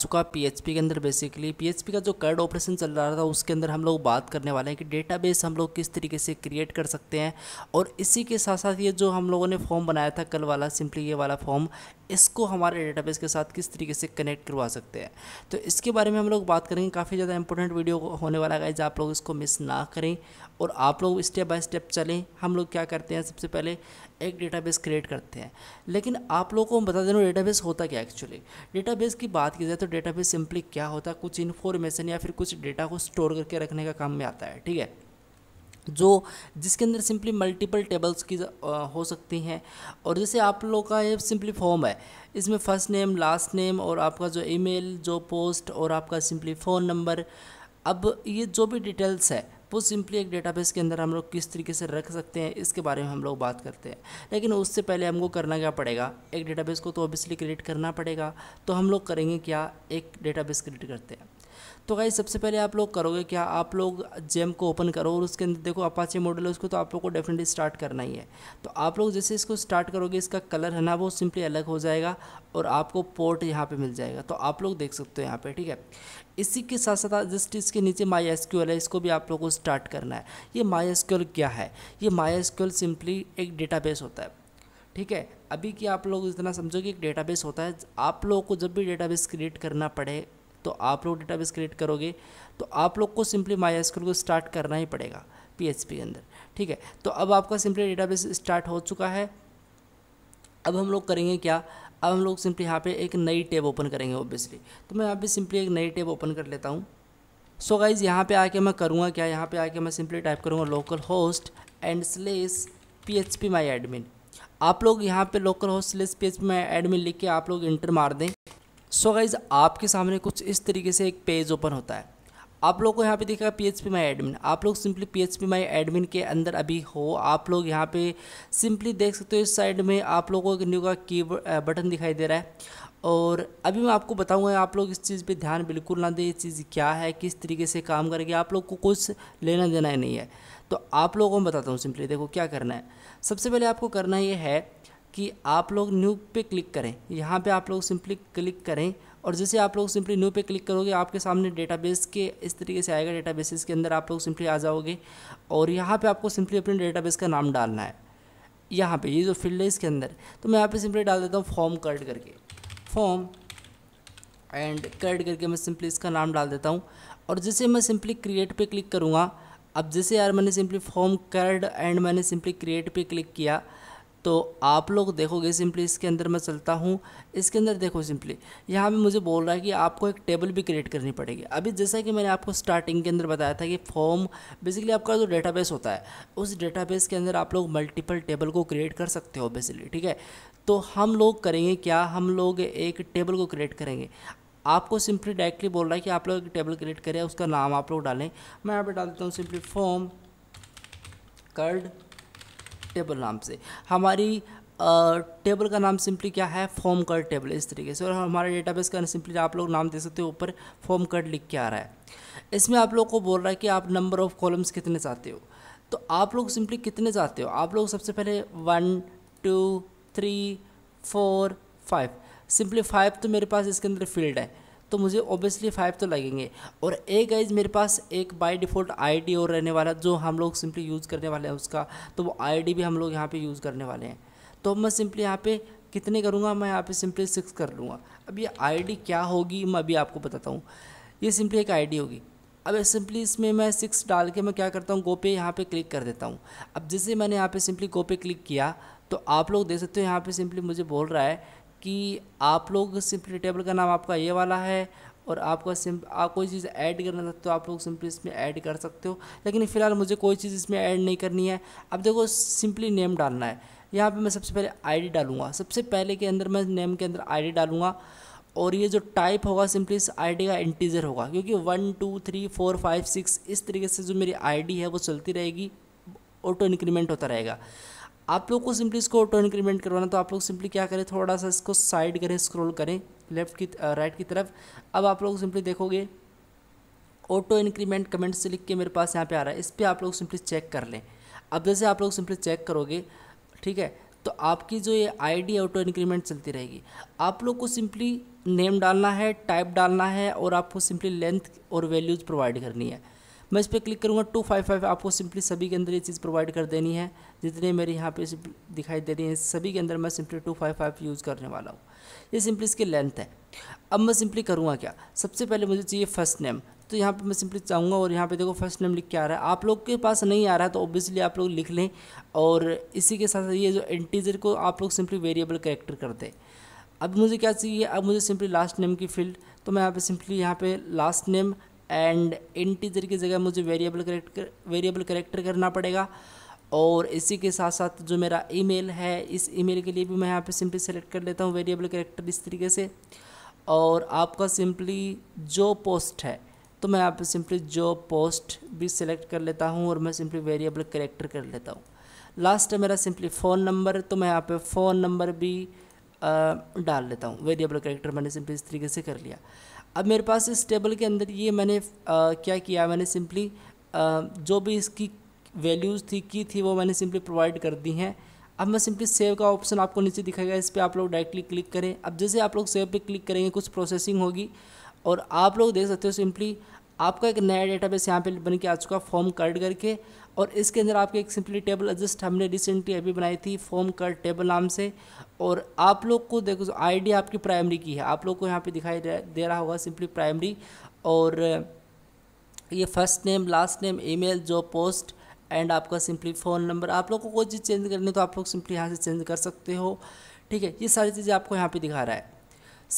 चुका पीएचपी के अंदर बेसिकली पीएचपी का जो कर्ड ऑपरेशन चल रहा था उसके अंदर हम लोग बात करने वाले हैं कि डेटाबेस हम लोग किस तरीके से क्रिएट कर सकते हैं और इसी के साथ साथ ये जो हम लोगों ने फॉर्म बनाया था कल वाला सिंपली ये वाला फॉर्म इसको हमारे डेटाबेस के साथ किस तरीके से कनेक्ट करवा सकते हैं तो इसके बारे में हम लोग बात करेंगे काफ़ी ज़्यादा इंपॉर्टेंट वीडियो होने वाला है आप लोग इसको मिस ना करें और आप लोग स्टेप बाय स्टेप चलें हम लोग क्या करते हैं सबसे पहले एक डेटाबेस क्रिएट करते हैं लेकिन आप लोगों को बता देना डेटाबेस होता क्या एक्चुअली डेटाबेस की बात की जाए तो डेटाबेस सिंपली क्या होता है कुछ इन्फॉर्मेशन या फिर कुछ डेटा को स्टोर करके रखने का काम में आता है ठीक है जो जिसके अंदर सिंपली मल्टीपल टेबल्स की हो सकती हैं और जैसे आप लोग का ये सिंपली फॉर्म है इसमें फ़र्स्ट नेम लास्ट नेम और आपका जो ईमेल जो पोस्ट और आपका सिंपली फ़ोन नंबर अब ये जो भी डिटेल्स है वो सिंपली एक डेटाबेस के अंदर हम लोग किस तरीके से रख सकते हैं इसके बारे में हम लोग बात करते हैं लेकिन उससे पहले हमको करना क्या पड़ेगा एक डेटाबेस को तो ऑब्वियसली क्रिएट करना पड़ेगा तो हम लोग करेंगे क्या एक डेटाबेस क्रिएट करते हैं तो गाइज सबसे पहले आप लोग करोगे क्या आप लोग जेम को ओपन करो और उसके अंदर देखो अपाचे मॉडल है उसको तो आप लोग को डेफिनेटली स्टार्ट करना ही है तो आप लोग जैसे इसको स्टार्ट करोगे इसका कलर है ना वो सिंपली अलग हो जाएगा और आपको पोर्ट यहाँ पे मिल जाएगा तो आप लोग देख सकते हो यहाँ पे ठीक है इसी के साथ साथ जस्ट इसके नीचे माई एस है इसको भी आप लोग को स्टार्ट करना है ये माई एस क्या है ये माई एस सिंपली एक बेस होता है ठीक है अभी कि आप लोग इतना समझो कि एक डेटाबेस होता है आप लोगों को जब भी डेटाबेस क्रिएट करना पड़े तो आप लोग डेटाबेस क्रिएट करोगे तो आप लोग को सिंपली माई को स्टार्ट करना ही पड़ेगा पी के अंदर ठीक है तो अब आपका सिंपली डेटाबेस स्टार्ट हो चुका है अब हम लोग करेंगे क्या अब हम लोग सिंपली यहाँ पे एक नई टैब ओपन करेंगे ऑब्वियसली तो मैं यहाँ पे सिंपली एक नई टैब ओपन कर लेता हूँ सो गाइज यहाँ पे आके मैं करूँगा क्या यहाँ पे आके मैं सिंपली टाइप करूँगा localhost and slash P H P my admin आप लोग यहाँ पे localhost slash P H P my admin लिख के आप लोग इंटर मार दें सो गाइज आपके सामने कुछ इस तरीके से एक पेज ओपन होता है आप लोग को यहाँ पे देखा P H P my admin आप लोग simply P H P my admin के अंदर अभी हो आप लोग यहाँ पे सिंपली देख सकते हो इस साइड में आप लोगों को न्यू का की बटन दिखाई दे रहा है और अभी मैं आपको बताऊंगा आप लोग इस चीज़ पे ध्यान बिल्कुल ना दें ये चीज़ क्या है किस तरीके से काम करेगी आप लोग को कुछ लेना देना ही नहीं है तो आप लोगों को बताता हूँ सिंपली देखो क्या करना है सबसे पहले आपको करना ये है कि आप लोग न्यू पे क्लिक करें यहाँ पे आप लोग सिंपली क्लिक करें और जैसे आप लोग सिंपली न्यू पे क्लिक करोगे आपके सामने डेटाबेस के इस तरीके से आएगा डेटाबेसिस के अंदर आप लोग सिंपली आ जाओगे और यहाँ पे आपको सिंपली अपने डेटाबेस का नाम डालना है यहाँ पे ये जो फील्ड है इसके अंदर तो मैं यहाँ पे सिंपली डाल देता हूँ फॉर्म कर्ट करके फॉर्म एंड कर्ड करके मैं सिंपली इसका नाम डाल देता हूँ और जैसे मैं सिंपली क्रिएट पे क्लिक करूँगा अब जैसे यार मैंने सिंपली फॉर्म कर्ड एंड मैंने सिंपली क्रिएट पे क्लिक किया तो आप लोग देखोगे सिंपली इसके अंदर मैं चलता हूँ इसके अंदर देखो सिंपली यहाँ पे मुझे बोल रहा है कि आपको एक टेबल भी क्रिएट करनी पड़ेगी अभी जैसा कि मैंने आपको स्टार्टिंग के अंदर बताया था कि फॉर्म बेसिकली आपका जो डेटाबेस होता है उस डेटाबेस के अंदर आप लोग मल्टीपल टेबल को क्रिएट कर सकते हो बेसिकली ठीक है तो हम लोग करेंगे क्या हम लोग एक टेबल को क्रिएट करेंगे आपको सिंपली डायरेक्टली बोल रहा है कि आप लोग एक टेबल क्रिएट करें उसका नाम आप लोग डालें मैं यहाँ पर डाल देता हूँ सिंपली फॉर्म कर्ड टेबल नाम से हमारी टेबल uh, का नाम सिंपली क्या है फॉर्म कर टेबल इस तरीके से और हमारे डेटाबेस का सिंपली आप लोग नाम दे सकते हो ऊपर फॉर्म कर लिख के आ रहा है इसमें आप लोग को बोल रहा है कि आप नंबर ऑफ कॉलम्स कितने चाहते हो तो आप लोग सिंपली कितने चाहते हो आप लोग सबसे पहले one two three four five simply five तो मेरे पास इसके अंदर फील्ड है तो मुझे ऑब्वियसली फाइव तो लगेंगे और ए गाइज मेरे पास एक बाय डिफ़ॉल्ट आईडी और रहने वाला जो हम लोग सिंपली यूज़ करने वाले हैं उसका तो वो आईडी भी हम लोग यहाँ पे यूज़ करने वाले हैं तो मैं सिंपली यहाँ पे कितने करूँगा मैं यहाँ पे सिंपली सिक्स कर लूँगा अब ये आई क्या होगी मैं अभी आपको बताता हूँ ये सिंपली एक आई होगी अब सिंपली इसमें मैं सिक्स डाल के मैं क्या करता हूँ गोपे यहाँ पे क्लिक कर देता हूँ अब जैसे मैंने यहाँ पे सिंपली गोपे क्लिक किया तो आप लोग देख सकते हो यहाँ पे सिंपली मुझे बोल रहा है कि आप लोग सिंपली टेबल का नाम आपका ये वाला है और आपका सिम आप कोई चीज़ ऐड करना चाहते हो तो आप लोग सिंपली इसमें ऐड कर सकते हो लेकिन फ़िलहाल मुझे कोई चीज़ इसमें ऐड नहीं करनी है अब देखो सिंपली नेम डालना है यहाँ पे मैं सबसे पहले आईडी डालूंगा सबसे पहले के अंदर मैं नेम के अंदर आईडी डालूंगा और ये जो टाइप होगा सिंपली इस आईडी का इंटीजर होगा क्योंकि one two three four five six इस तरीके से जो मेरी आईडी है वो चलती रहेगी ऑटो इंक्रीमेंट होता रहेगा आप लोग को सिंपली इसको ऑटो इंक्रीमेंट करवाना तो आप लोग सिंपली क्या करें थोड़ा सा इसको साइड करें स्क्रॉल करें लेफ्ट की राइट uh, की तरफ अब आप लोग सिंपली देखोगे ऑटो इंक्रीमेंट कमेंट से लिख के मेरे पास यहाँ पे आ रहा है इस पर आप लोग सिंपली चेक कर लें अब जैसे आप लोग सिंपली चेक करोगे ठीक है तो आपकी जो ये आईडी ऑटो इंक्रीमेंट चलती रहेगी आप लोग को सिंपली नेम डालना है टाइप डालना है और आपको सिंपली लेंथ और वैल्यूज़ प्रोवाइड करनी है मैं इस पर क्लिक करूँगा टू फाइव फाइव आपको सिंपली सभी के अंदर ये चीज़ प्रोवाइड कर देनी है जितने मेरे यहाँ पे दिखाई दे रही हैं सभी के अंदर मैं simply two five five use करने वाला हूँ ये सिंपली इसकी लेंथ है अब मैं सिंपली करूँगा क्या सबसे पहले मुझे चाहिए फर्स्ट नेम तो यहाँ पर मैं सिंपली चाहूँगा और यहाँ पर देखो फर्स्ट नेम लिख के आ रहा है आप लोग के पास नहीं आ रहा है तो ऑब्वियसली आप लोग लिख लें और इसी के साथ ये जो इंटीजर को आप लोग सिंपली वेरिएबल करेक्टर कर दें अब मुझे क्या चाहिए अब मुझे सिंपली लास्ट नेम की फील्ड तो मैं यहाँ पे सिंपली यहाँ पे लास्ट नेम एंड इंटीजर की जगह मुझे वेरिएबल करेक्टर वेरिएबल करेक्टर करना पड़ेगा और इसी के साथ साथ जो मेरा ईमेल है इस ईमेल के लिए भी मैं यहाँ पे सिंपली सेलेक्ट कर लेता हूँ वेरिएबल करेक्टर इस तरीके से और आपका सिंपली जो पोस्ट है तो मैं यहाँ पे सिंपली जो पोस्ट भी सिलेक्ट कर लेता हूँ और मैं सिंपली वेरिएबल करेक्टर कर लेता हूँ लास्ट है मेरा सिंपली फ़ोन नंबर तो मैं यहाँ पे फ़ोन नंबर भी आ, डाल लेता हूँ वेरिएबल करेक्टर मैंने सिंपली इस तरीके से कर लिया अब मेरे पास इस टेबल के अंदर ये मैंने आ, क्या किया मैंने सिंपली जो भी इसकी वैल्यूज़ थी की थी वो मैंने सिंपली प्रोवाइड कर दी हैं अब मैं सिंपली सेव का ऑप्शन आपको नीचे दिखाएगा इस पर आप लोग डायरेक्टली क्लिक करें अब जैसे आप लोग सेव पे क्लिक करेंगे कुछ प्रोसेसिंग होगी और आप लोग देख सकते हो सिंपली आपका एक नया डेटाबेस यहाँ पे बन के आ चुका फॉर्म कार्ड करके और इसके अंदर आपके एक सिंपली टेबल एडजस्ट हमने रिसेंटली अभी बनाई थी फॉर्म कर टेबल नाम से और आप लोग को देखो आई आपकी प्राइमरी की है आप लोग को यहाँ पे दिखाई दे रहा होगा सिंपली प्राइमरी और ये first name last name email जो पोस्ट एंड आपका सिंपली फ़ोन नंबर आप लोग को कोई चीज़ चेंज करनी तो आप लोग सिंपली यहाँ से चेंज कर सकते हो ठीक है ये सारी चीज़ें आपको यहाँ पर दिखा रहा है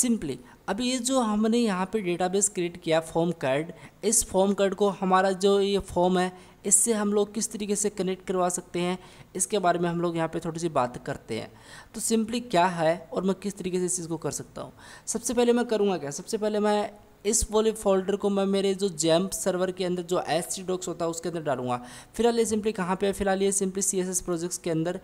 सिंपली अब ये जो हमने यहाँ पे डेटाबेस क्रिएट किया फॉर्म कार्ड इस फॉर्म कार्ड को हमारा जो ये फॉर्म है इससे हम लोग किस तरीके से कनेक्ट करवा सकते हैं इसके बारे में हम लोग यहाँ पे थोड़ी सी बात करते हैं तो सिंपली क्या है और मैं किस तरीके से इस चीज़ को कर सकता हूँ सबसे पहले मैं करूँगा क्या सबसे पहले मैं इस वाले फोल्डर को मैं मेरे जो जैम्प सर्वर के अंदर जो एस डॉक्स होता है उसके अंदर डालूंगा फिलहाल ये सिंपली कहाँ पे है फिलहाल ये simply C S S projects के अंदर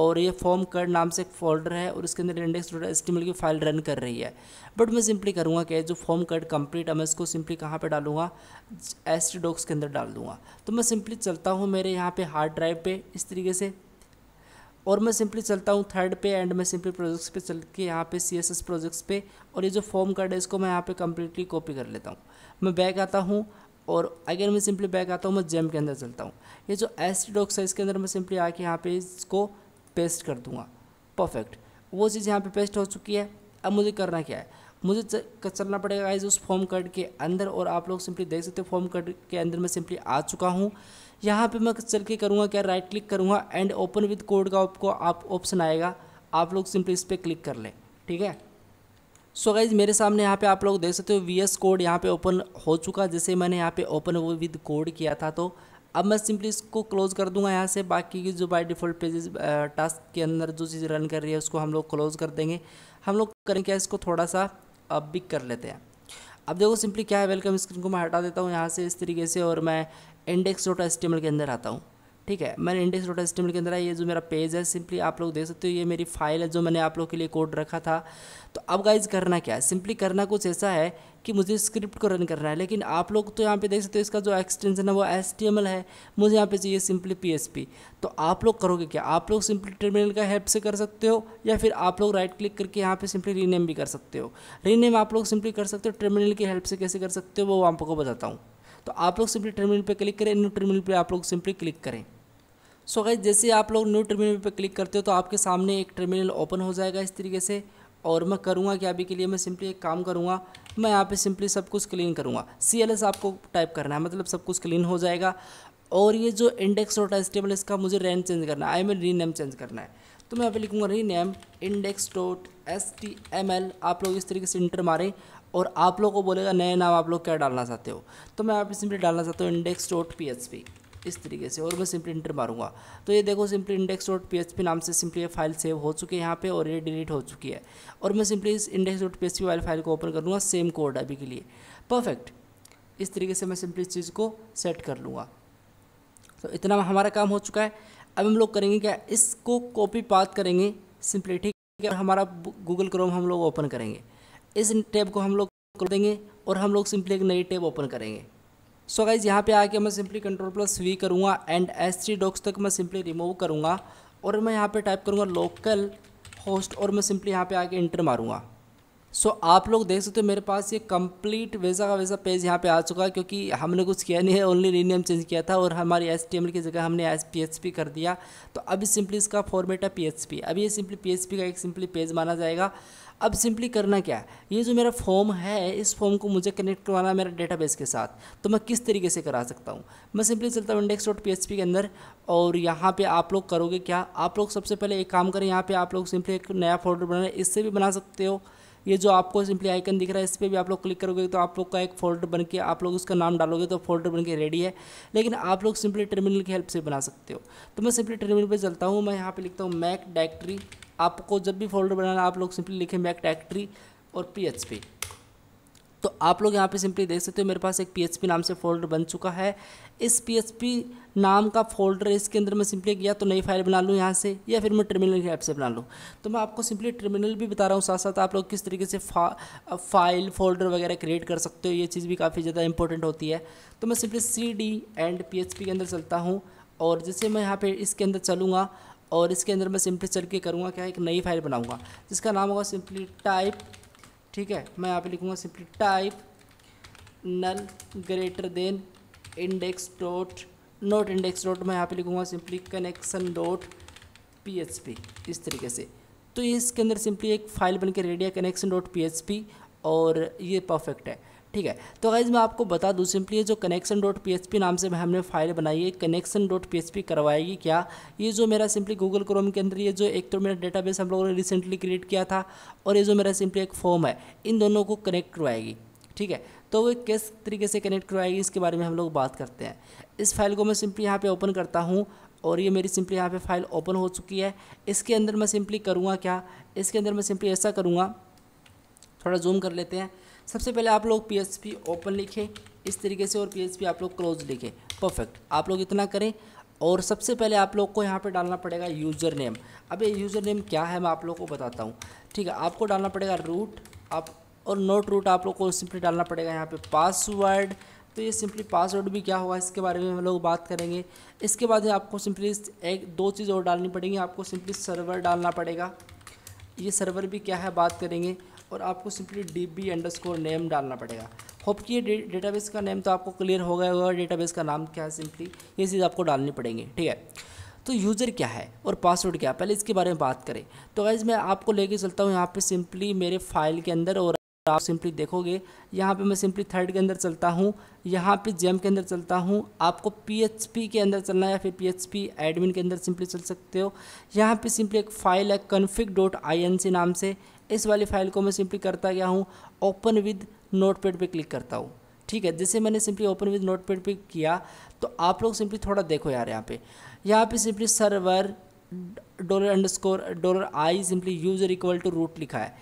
और ये फॉर्म कर नाम से एक फोल्डर है और इसके अंदर इंडेक्स डॉट एस की फाइल रन कर रही है बट मैं सिंपली करूँगा क्या जो फॉर्म कर्ड कंप्लीट है मैं इसको सिंपली कहाँ पर डालूंगा एस डॉक्स के अंदर डाल दूँगा तो मैं सिंपली चलता हूँ मेरे यहाँ पर हार्ड ड्राइव पर इस तरीके से और मैं सिंपली चलता हूँ थर्ड पे एंड मैं सिंपली प्रोजेक्ट्स पे चल के यहाँ पे सी प्रोजेक्ट्स पे और ये जो फॉर्म कार्ड है इसको मैं यहाँ पे कम्प्लीटली कॉपी कर लेता हूँ मैं बैक आता हूँ और अगर मैं सिंपली बैक आता हूँ मैं जेम के अंदर चलता हूँ ये जो एस डॉक्स है इसके अंदर मैं सिंपली आके यहाँ पे इसको पेस्ट कर दूँगा परफेक्ट वो चीज़ यहाँ पे पेस्ट हो चुकी है अब मुझे करना क्या है मुझे चलना पड़ेगा इस उस फॉर्म कार्ड के अंदर और आप लोग सिंपली देख सकते हो फॉर्म कार्ड के अंदर मैं सिंपली आ चुका हूँ यहाँ पे मैं चल के करूँगा क्या राइट क्लिक करूँगा एंड ओपन विद कोड का आपको आप ऑप्शन आएगा आप लोग सिंपली इस पर क्लिक कर लें ठीक है सो so गाइज मेरे सामने यहाँ पे आप लोग देख सकते हो वी एस कोड यहाँ पे ओपन हो चुका जैसे मैंने यहाँ पे ओपन विद कोड किया था तो अब मैं सिंपली इसको क्लोज़ कर दूंगा यहाँ से बाकी की जो बाय डिफ़ॉल्ट पेजेस टास्क के अंदर जो चीज़ रन कर रही है उसको हम लोग क्लोज़ कर देंगे हम लोग करें क्या इसको थोड़ा सा अब बिक कर लेते हैं अब देखो सिंपली क्या है वेलकम स्क्रीन को मैं हटा देता हूँ यहाँ से इस तरीके से और मैं इंडेक्स डोटा एस्टिमल के अंदर आता हूँ ठीक है मैंने इंडेक्स डोटा एस्टिमल के अंदर आया ये जो मेरा पेज है सिंपली आप लोग देख सकते हो ये मेरी फाइल है जो मैंने आप लोग के लिए कोड रखा था तो अब गाइज करना क्या है सिंपली करना कुछ ऐसा है कि मुझे स्क्रिप्ट को रन करना है लेकिन आप लोग तो यहाँ पे देख सकते हो इसका जो एक्सटेंशन है वो एस है मुझे यहाँ पे चाहिए सिंपली पी तो आप लोग करोगे क्या आप लोग सिंपली टर्मिनल का हेल्प से कर सकते हो या फिर आप लोग राइट क्लिक करके यहाँ पे सिंपली रीनेम भी कर सकते हो रीनेम आप लोग सिंपली कर सकते हो टर्मिनल की हेल्प से कैसे कर सकते हो वो आपको बताता हूँ तो आप लोग सिंपली टर्मिनल पे क्लिक करें न्यू टर्मिनल पे आप लोग सिंपली क्लिक करें सो so गाइज जैसे आप लोग न्यू टर्मिनल पे क्लिक करते हो तो आपके सामने एक टर्मिनल ओपन हो जाएगा इस तरीके से और मैं करूँगा क्या अभी के लिए मैं सिंपली एक काम करूँगा मैं यहाँ पे सिंपली सब कुछ क्लीन करूँगा सी एल एस आपको टाइप करना है मतलब सब कुछ क्लीन हो जाएगा और ये जो इंडेक्स डॉट एस इसका मुझे रैन चेंज करना है I am rename change करना है तो मैं यहाँ पे लिखूँगा rename index dot S T M L आप लोग इस तरीके से इंटर मारें और आप लोग को बोलेगा नए नाम आप लोग क्या डालना चाहते हो तो मैं आप सिंपली डालना चाहता हूँ index dot P H P इस तरीके से और मैं सिंपली इंटर मारूंगा तो ये देखो simply index dot P H P नाम से सिंपली ये फाइल सेव हो चुकी है यहाँ पे और ये डिलीट हो चुकी है और मैं सिंपली इस index dot P H P वाली फाइल को ओपन कर लूँगा सेम कोड अभी के लिए परफेक्ट इस तरीके से मैं सिंपली इस चीज़ को सेट कर लूँगा तो इतना हमारा काम हो चुका है अब हम लोग करेंगे क्या इसको कॉपी पात करेंगे सिंपली ठीक है हमारा गूगल क्रोम हम लोग ओपन करेंगे इस टैब को हम लोग खोल देंगे और हम लोग सिंपली एक नई टैब ओपन करेंगे सो गाइज यहाँ पे आके मैं सिंपली कंट्रोल प्लस वी करूँगा एंड एस थ्री डॉक्स तक मैं सिंपली रिमूव करूँगा और मैं यहाँ पे टाइप करूँगा लोकल होस्ट और मैं सिंपली यहाँ पे आके इंटर मारूँगा सो so, आप लोग देख सकते हो मेरे पास ये कंप्लीट वेज़ा का वैसा पेज यहाँ पे आ चुका है क्योंकि हमने कुछ किया नहीं है ओनली रीनेम चेंज किया था और हमारी एस की जगह हमने एस पी कर दिया तो अभी सिंपली इसका फॉर्मेट है पी अभी ये सिंपली पी का एक सिंपली पेज माना जाएगा अब सिंपली करना क्या है ये जो मेरा फॉर्म है इस फॉर्म को मुझे कनेक्ट करवाना है मेरा डेटाबेस के साथ तो मैं किस तरीके से करा सकता हूँ मैं सिंपली चलता हूँ index dot P H P के अंदर और यहाँ पे आप लोग करोगे क्या आप लोग सबसे पहले एक काम करें यहाँ पे आप लोग सिंपली एक नया फोल्डर बना इससे भी बना सकते हो ये जो आपको सिंपली आइकन दिख रहा है इस पर भी आप लोग क्लिक करोगे तो आप लोग का एक फोल्डर बन के आप लोग उसका नाम डालोगे तो फोल्डर बन के रेडी है लेकिन आप लोग सिंपली टर्मिनल की हेल्प से बना सकते हो तो मैं सिंपली टर्मिनल पर चलता हूँ मैं यहाँ पर लिखता हूँ मैक डायरेक्टरी आपको जब भी फोल्डर बनाना आप लोग सिंपली लिखें मैक टैक्ट्री और पी तो आप लोग यहाँ पे सिंपली देख सकते हो मेरे पास एक पी नाम से फोल्डर बन चुका है इस पी नाम का फोल्डर इसके अंदर मैं सिंपली किया तो नई फाइल बना लूँ यहाँ से या फिर मैं टर्मिनल की ऐप से बना लूँ तो मैं आपको सिंपली टर्मिनल भी बता रहा हूँ साथ साथ आप लोग किस तरीके से फा, फाइल फोल्डर वगैरह क्रिएट कर सकते हो ये चीज़ भी काफ़ी ज़्यादा इंपॉर्टेंट होती है तो मैं simply C D and P के अंदर चलता हूँ और जैसे मैं यहाँ पर इसके अंदर चलूँगा और इसके अंदर मैं सिंपली चल के करूँगा क्या एक नई फाइल बनाऊँगा जिसका नाम होगा सिंपली टाइप ठीक है मैं यहाँ पे लिखूँगा simply type null greater than index dot note index dot मैं यहाँ पे लिखूँगा simply connection dot P H P इस तरीके से तो इसके अंदर सिंपली एक फाइल बन के रेडिया connection dot P H P और ये परफेक्ट है ठीक है तो गाइज मैं आपको बता दूँ सिंपली ये जो कनेक्शन डॉट पी नाम से हमने फाइल बनाई है कनेक्शन डॉट पी करवाएगी क्या ये जो मेरा सिंपली गूगल क्रोम के अंदर ये जो एक तो मेरा डेटाबेस हम लोगों ने रिसेंटली क्रिएट किया था और ये जो मेरा सिंपली एक फॉर्म है इन दोनों को कनेक्ट करवाएगी ठीक है तो वो किस तरीके से कनेक्ट करवाएगी इसके बारे में हम लोग बात करते हैं इस फाइल को मैं सिंपली यहाँ पे ओपन करता हूँ और ये मेरी सिंपली यहाँ पे फाइल ओपन हो चुकी है इसके अंदर मैं सिंपली करूँगा क्या इसके अंदर मैं सिंपली ऐसा करूँगा थोड़ा जूम कर लेते हैं सबसे पहले आप लोग पी एस पी ओपन लिखें इस तरीके से और पी एस पी आप लोग क्लोज लिखें परफेक्ट आप लोग इतना करें और सबसे पहले आप लोग को यहाँ पे डालना पड़ेगा यूज़र नेम अब ये यूज़र नेम क्या है मैं आप लोग को बताता हूँ ठीक है आपको डालना पड़ेगा रूट आप और नोट रूट आप लोग को सिंपली डालना पड़ेगा यहाँ पे पासवर्ड तो ये सिंपली पासवर्ड भी क्या होगा इसके बारे में हम लोग बात करेंगे इसके बाद आपको सिंपली एक दो चीज़ और डालनी पड़ेंगी आपको सिंपली सर्वर डालना पड़ेगा ये सर्वर भी क्या है बात करेंगे और आपको simply D B underscore name डालना पड़ेगा होप कि ये डेटाबेस का नेम तो आपको क्लियर हो गया होगा डेटाबेस का नाम क्या है सिंपली ये चीज़ आपको डालनी पड़ेंगी ठीक है तो यूज़र क्या है और पासवर्ड क्या है पहले इसके बारे में बात करें तो गाइज मैं आपको लेके चलता हूँ यहाँ पे सिंपली मेरे फाइल के अंदर और आप सिंपली देखोगे यहाँ पे मैं सिंपली थर्ड के अंदर चलता हूँ यहाँ पे जेम के अंदर चलता हूँ आपको पी के अंदर चलना है या फिर पी एडमिन के अंदर सिंपली चल सकते हो यहाँ पे सिंपली एक फाइल है config dot I N C नाम से इस वाली फाइल को मैं सिंपली करता गया हूँ ओपन विद नोटपैड पे क्लिक करता हूँ ठीक है जैसे मैंने सिंपली ओपन विद नोटपैड पे किया तो आप लोग सिंपली थोड़ा देखो यार यहाँ पे यहाँ पे simply server dollar underscore dollar I simply user equal to root लिखा है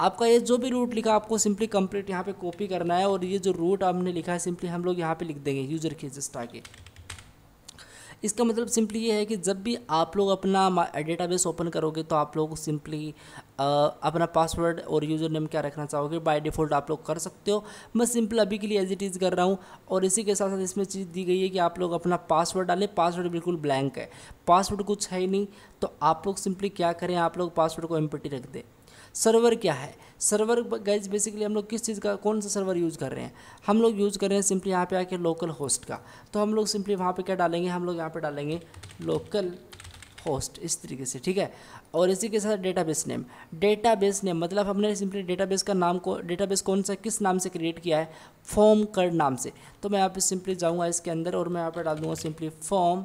आपका ये जो भी रूट लिखा आपको सिंपली कंप्लीट यहाँ पे कॉपी करना है और ये जो रूट आपने लिखा है सिंपली हम लोग यहाँ पे लिख देंगे यूज़र के जस्ट आके इसका मतलब सिंपली ये है कि जब भी आप लोग अपना डेटाबेस ओपन करोगे तो आप लोग सिंपली अपना पासवर्ड और यूज़र नेम क्या रखना चाहोगे बाय डिफ़ॉल्ट आप लोग कर सकते हो मैं सिंपल अभी के लिए एज इट इज़ कर रहा हूँ और इसी के साथ साथ इसमें चीज़ दी गई है कि आप लोग अपना पासवर्ड डालें पासवर्ड बिल्कुल ब्लैंक है पासवर्ड कुछ है ही नहीं तो आप लोग सिंपली क्या करें आप लोग पासवर्ड को एम रख दें सर्वर क्या है सर्वर गाइज बेसिकली हम लोग किस चीज़ का कौन सा सर्वर यूज़ कर रहे हैं हम लोग यूज़ कर रहे हैं सिंपली यहाँ पे आके लोकल होस्ट का तो हम लोग सिंपली वहाँ पे क्या डालेंगे हम लोग यहाँ पे डालेंगे लोकल होस्ट इस तरीके से ठीक है और इसी के साथ डेटाबेस नेम डेटाबेस नेम मतलब हमने सिंपली डेटाबेस का नाम को डेटाबेस कौन सा किस नाम से क्रिएट किया है फॉर्म कर नाम से तो मैं यहाँ पे सिंपली जाऊँगा इसके अंदर और मैं यहाँ पे डाल दूँगा सिंपली फॉर्म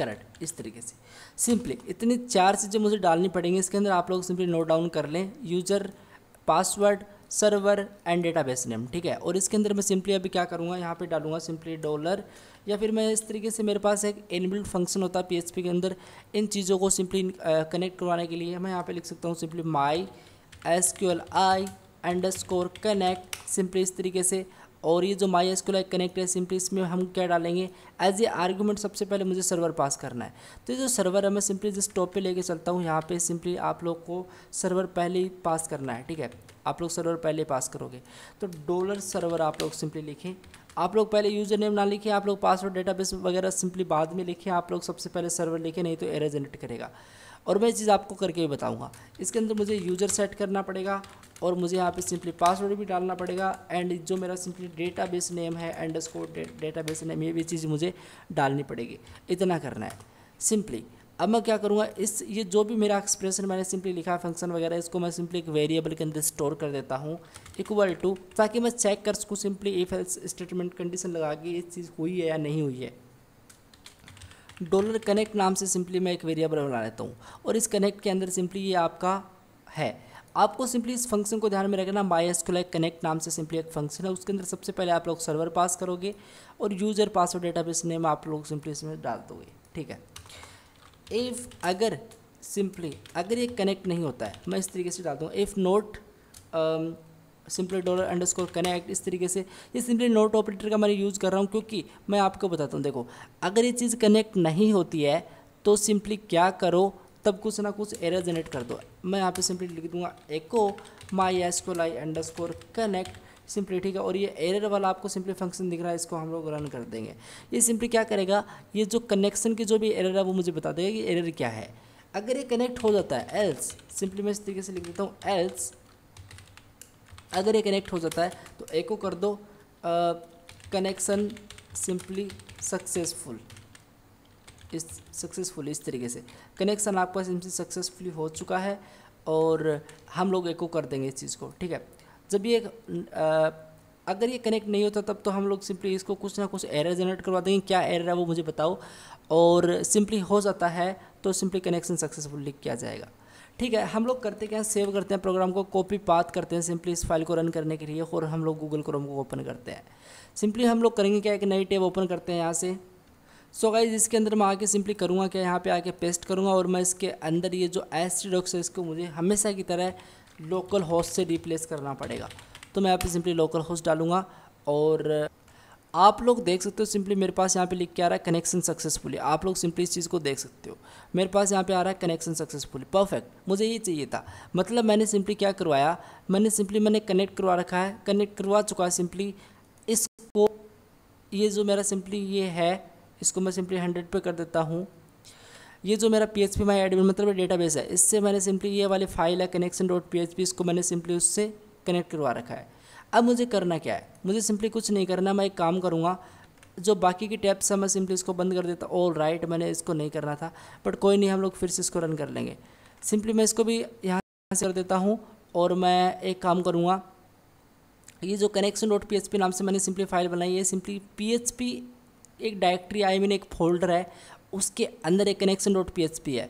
करेक्ट इस तरीके से सिंपली इतनी चार चीज़ें मुझे डालनी पड़ेंगी इसके अंदर आप लोग सिंपली नोट डाउन कर लें user password server and database name ठीक है और इसके अंदर मैं सिंपली अभी क्या करूँगा यहाँ पे डालूंगा सिंपली डॉलर या फिर मैं इस तरीके से मेरे पास एक इनबिल्ड फंक्शन होता है पी के अंदर इन चीज़ों को सिंपली कनेक्ट करवाने के लिए मैं यहाँ पे लिख सकता हूँ simply my S Q L I underscore connect simply इस तरीके से और ये जो माई एस कनेक्ट है सिंपली इसमें हम क्या डालेंगे एज ए आर्गूमेंट सबसे पहले मुझे सर्वर पास करना है तो ये जो सर्वर है मैं सिंपली जिस टॉप पे लेके चलता हूँ यहाँ पे सिंपली आप लोग को सर्वर पहले ही पास करना है ठीक है आप लोग सर्वर पहले पास करोगे तो डॉलर सर्वर आप लोग सिंपली लिखें आप लोग पहले यूज़र नेम ना लिखें आप लोग पासवर्ड डेटाबेस वगैरह सिंपली बाद में लिखें आप लोग सबसे पहले सर्वर लिखें नहीं तो एरर जनरेट करेगा और मैं चीज़ आपको करके भी बताऊँगा इसके अंदर मुझे यूज़र सेट करना पड़ेगा और मुझे यहाँ पे सिंपली पासवर्ड भी डालना पड़ेगा एंड जो मेरा सिंपली डेटाबेस नेम है एंड डेटा डेटाबेस नेम ये भी चीज़ मुझे डालनी पड़ेगी इतना करना है सिंपली अब मैं क्या करूँगा इस ये जो भी मेरा एक्सप्रेशन मैंने सिंपली लिखा है फंक्शन वगैरह इसको मैं सिंपली एक वेरिएबल के अंदर स्टोर कर देता हूँ इक्वल टू ताकि मैं चेक कर सकूँ सिंपली इफ स्टेटमेंट कंडीशन लगा के ये चीज़ हुई है या नहीं हुई है डॉलर कनेक्ट नाम से सिंपली मैं एक वेरिएबल बना लेता हूँ और इस कनेक्ट के अंदर सिंपली ये आपका है आपको सिंपली इस फंक्शन को ध्यान में रखना माई एस कनेक्ट नाम से सिंपली एक फंक्शन है उसके अंदर सबसे पहले आप लोग सर्वर पास करोगे और यूज़र पासवर्ड डेटाबेस नेम आप लोग सिंपली इसमें डाल दोगे ठीक है इफ़ अगर सिंपली अगर ये कनेक्ट नहीं होता है मैं इस तरीके से डालता हूँ if not simply dollar underscore connect इस तरीके से ये सिंपली नोट ऑपरेटर का मैं यूज़ कर रहा हूँ क्योंकि मैं आपको बताता हूँ देखो अगर ये चीज़ कनेक्ट नहीं होती है तो सिंपली क्या करो तब कुछ ना कुछ एरर जनरेट कर दो मैं यहाँ पे सिंपली लिख दूंगा एको my S Q L I underscore connect simply ठीक है और ये एरर वाला आपको सिंपली फंक्शन दिख रहा है इसको हम लोग रन कर देंगे ये सिंपली क्या करेगा ये जो कनेक्शन की जो भी एरर है वो मुझे बता देगा कि एरर क्या है अगर ये कनेक्ट हो जाता है एल्स सिंपली मैं इस तरीके से लिख देता हूँ एल्स अगर ये कनेक्ट हो जाता है तो एको कर दो कनेक्शन सिंपली सक्सेसफुल इस सक्सेसफुल इस तरीके से कनेक्शन आपका सिंपली सक्सेसफुली हो चुका है और हम लोग एको कर देंगे इस चीज़ को ठीक है जब ये आ, अगर ये कनेक्ट नहीं होता तब तो हम लोग सिंपली इसको कुछ ना कुछ एरर जनरेट करवा देंगे क्या एरर है वो मुझे बताओ और सिंपली हो जाता है तो सिंपली कनेक्शन सक्सेसफुल लिख किया जाएगा ठीक है हम लोग करते क्या सेव करते हैं प्रोग्राम को कॉपी पात करते हैं सिंपली इस फाइल को रन करने के लिए और हम लोग गूगल क्रोम को ओपन करते हैं सिंपली हम लोग करेंगे क्या एक नई टेब ओपन करते हैं यहाँ से सो so गाइज इसके अंदर मैं आके सिंपली करूँगा क्या यहाँ पे आके पेस्ट करूँगा और मैं इसके अंदर ये जो एस टी डॉक्स है इसको मुझे हमेशा की तरह लोकल होस्ट से रिप्लेस करना पड़ेगा तो मैं यहाँ पे सिंपली लोकल होस्ट डालूँगा और आप लोग देख सकते हो सिंपली मेरे पास यहाँ पे लिख के आ रहा है कनेक्शन सक्सेसफुली आप लोग सिंपली इस चीज़ को देख सकते हो मेरे पास यहाँ पे आ रहा है कनेक्शन सक्सेसफुली परफेक्ट मुझे ये चाहिए था मतलब मैंने सिंपली क्या करवाया मैंने सिंपली मैंने कनेक्ट करवा रखा है कनेक्ट करवा चुका है सिंपली इसको ये जो मेरा सिंपली ये है इसको मैं सिंपली हंड्रेड पे कर देता हूँ ये जो मेरा P H P my admin मतलब बेस है इससे मैंने सिंपली ये वाली फाइल है connection dot P H P इसको मैंने सिंपली उससे कनेक्ट करवा रखा है अब मुझे करना क्या है मुझे सिंपली कुछ नहीं करना मैं एक काम करूँगा जो बाकी की टैप्स है मैं सिंपली इसको बंद कर देता ऑल राइट मैंने इसको नहीं करना था बट कोई नहीं हम लोग फिर से इसको रन कर लेंगे सिंपली मैं इसको भी यहाँ से कर देता हूँ और मैं एक काम करूँगा ये जो कनेक्शन डॉट पी नाम से मैंने सिंपली फाइल बनाई है सिंपली पी एक डायरेक्टरी आई मीन एक फोल्डर है उसके अंदर एक कनेक्शन डॉट पी है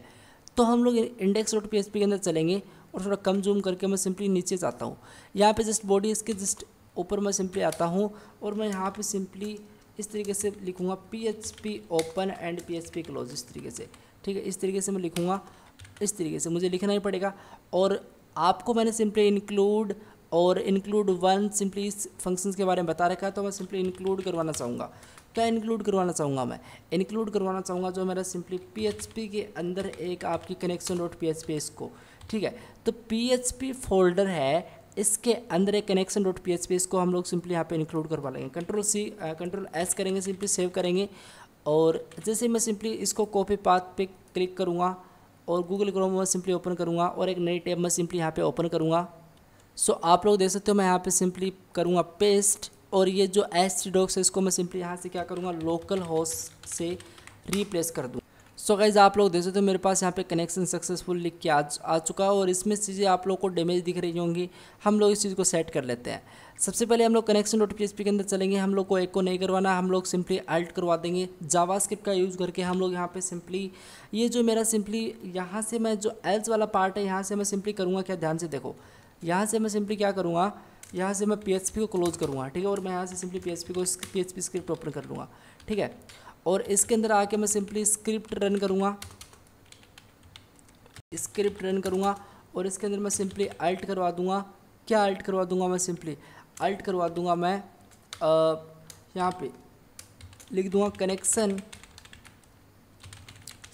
तो हम लोग इंडेक्स डॉट पी के अंदर चलेंगे और थोड़ा कम जूम करके मैं सिंपली नीचे जाता हूँ यहाँ पे जस्ट बॉडी इसके जस्ट ऊपर मैं सिंपली आता हूँ और मैं यहाँ पे सिंपली इस तरीके से लिखूँगा P H P open and P H P close इस तरीके से ठीक है इस तरीके से मैं लिखूँगा इस तरीके से मुझे लिखना ही पड़ेगा और आपको मैंने सिंपली इंक्लूड और इंक्लूड वन सिंपली इस फंक्शन के बारे में बता रखा है तो मैं सिंपली इंक्लूड करवाना चाहूँगा क्या इंक्लूड करवाना चाहूँगा मैं इंक्लूड करवाना चाहूँगा जो मेरा सिंपली पी के अंदर एक आपकी कनेक्शन डॉट पी इसको ठीक है तो पी फोल्डर है इसके अंदर एक कनेक्शन डॉट पी इसको हम लोग सिंपली यहाँ पे इंक्लूड करवा लेंगे कंट्रोल सी कंट्रोल एस करेंगे सिंपली सेव करेंगे और जैसे मैं सिंपली इसको कॉपी पाथ पे क्लिक करूँगा और गूगल क्रोम में सिंपली ओपन करूँगा और एक नई टैब में सिंपली यहाँ पे ओपन करूँगा सो आप लोग देख सकते हो मैं यहाँ पे सिंपली करूँगा पेस्ट और ये जो एस डॉक्स है इसको मैं सिंपली यहाँ से क्या करूँगा लोकल होस्ट से रिप्लेस कर दूँगा सो गाइज आप लोग देख सकते हो मेरे पास यहाँ पे कनेक्शन सक्सेसफुल लिख के आ, आ चुका है और इसमें चीज़ें आप लोग को डैमेज दिख रही होंगी हम लोग इस चीज़ को सेट कर लेते हैं सबसे पहले हम लोग कनेक्शन डॉट पी के अंदर चलेंगे हम लोग को एक को नहीं करवाना हम लोग सिंपली अल्ट करवा देंगे जावा स्क्रिप्ट का यूज़ करके हम लोग यहाँ पे सिंपली ये जो मेरा सिंपली यहाँ से मैं जो एल्स वाला पार्ट है यहाँ से मैं सिंपली करूँगा क्या ध्यान से देखो यहाँ से मैं सिंपली क्या करूँगा यहाँ से मैं पी को क्लोज करूँगा ठीक है और मैं यहाँ से सिंपली पी को पी स्क्रिप्ट ओपन कर लूँगा ठीक है और इसके अंदर आके मैं सिंपली स्क्रिप्ट रन करूँगा स्क्रिप्ट रन करूँगा और इसके अंदर मैं सिंपली अल्ट करवा दूँगा क्या अल्ट करवा दूँगा मैं सिंपली अल्ट करवा दूँगा मैं यहाँ पे लिख दूँगा कनेक्शन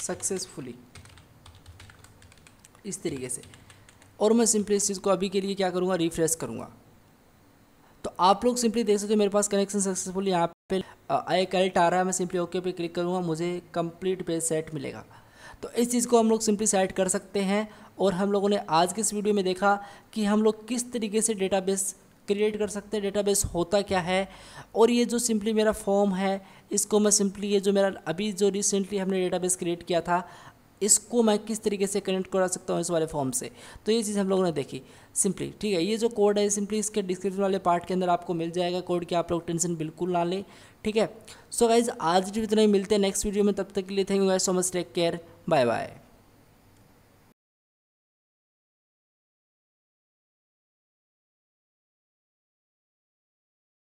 सक्सेसफुली इस तरीके से और मैं सिंपली इस चीज़ को अभी के लिए क्या करूँगा रिफ्रेश करूँगा तो आप लोग सिंपली देख सकते हो मेरे पास कनेक्शन सक्सेसफुल यहाँ आई करेक्ट आ रहा है मैं सिंपली ओके पे क्लिक करूँगा मुझे कंप्लीट पेज सेट मिलेगा तो इस चीज़ को हम लोग सिंपली सेट कर सकते हैं और हम लोगों ने आज के इस वीडियो में देखा कि हम लोग किस तरीके से डेटाबेस क्रिएट कर सकते हैं डेटाबेस होता क्या है और ये जो सिंपली मेरा फॉर्म है इसको मैं सिंपली ये जो मेरा अभी जो रिसेंटली हमने डेटाबेस क्रिएट किया था इसको मैं किस तरीके से कनेक्ट करा सकता हूँ इस वाले फॉर्म से तो ये चीज़ हम लोगों ने देखी सिंपली ठीक है ये जो कोड है सिंपली इसके डिस्क्रिप्शन वाले पार्ट के अंदर आपको मिल जाएगा कोड की आप लोग टेंशन बिल्कुल ना लें ठीक है सो गाइज आज भी इतना ही मिलते हैं नेक्स्ट वीडियो में तब तक के लिए thank you guys so much take care bye bye